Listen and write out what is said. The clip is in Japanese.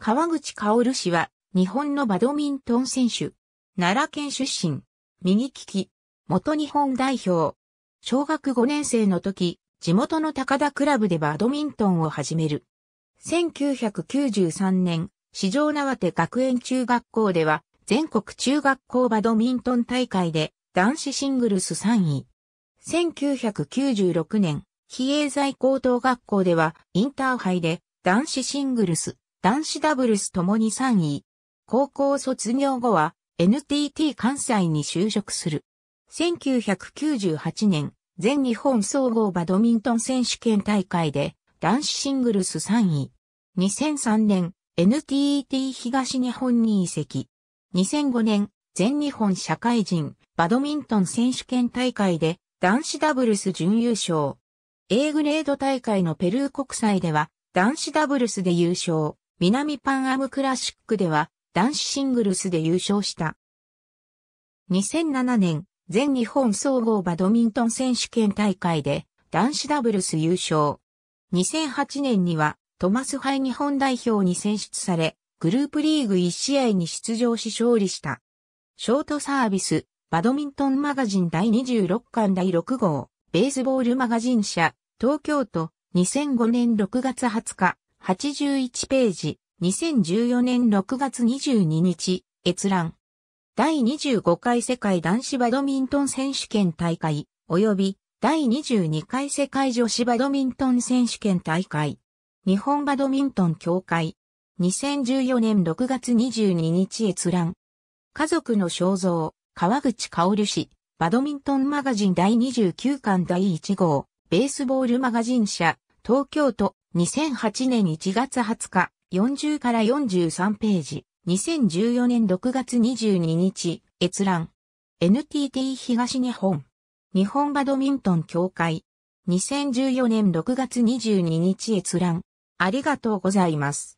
川口薫氏は、日本のバドミントン選手。奈良県出身。右利き。元日本代表。小学5年生の時、地元の高田クラブでバドミントンを始める。1993年、市場縄手学園中学校では、全国中学校バドミントン大会で男子シングルス3位。1996年、比叡在高等学校ではインターハイで男子シングルス男子ダブルスともに3位。高校卒業後は NTT 関西に就職する。1998年、全日本総合バドミントン選手権大会で男子シングルス3位。2003年、NTT 東日本に移籍。2005年、全日本社会人バドミントン選手権大会で男子ダブルス準優勝。A グレード大会のペルー国際では男子ダブルスで優勝。南パンアムクラシックでは男子シングルスで優勝した。2007年、全日本総合バドミントン選手権大会で男子ダブルス優勝。2008年にはトマスハイ日本代表に選出され、グループリーグ1試合に出場し勝利した。ショートサービス、バドミントンマガジン第26巻第6号、ベースボールマガジン社、東京都、2005年6月20日、81ページ、2014年6月22日、閲覧。第25回世界男子バドミントン選手権大会、及び第22回世界女子バドミントン選手権大会。日本バドミントン協会。2014年6月22日閲覧。家族の肖像、川口香織氏、バドミントンマガジン第29巻第1号、ベースボールマガジン社、東京都2008年1月20日、40から43ページ、2014年6月22日、閲覧。NTT 東日本。日本バドミントン協会。2014年6月22日閲覧。ありがとうございます。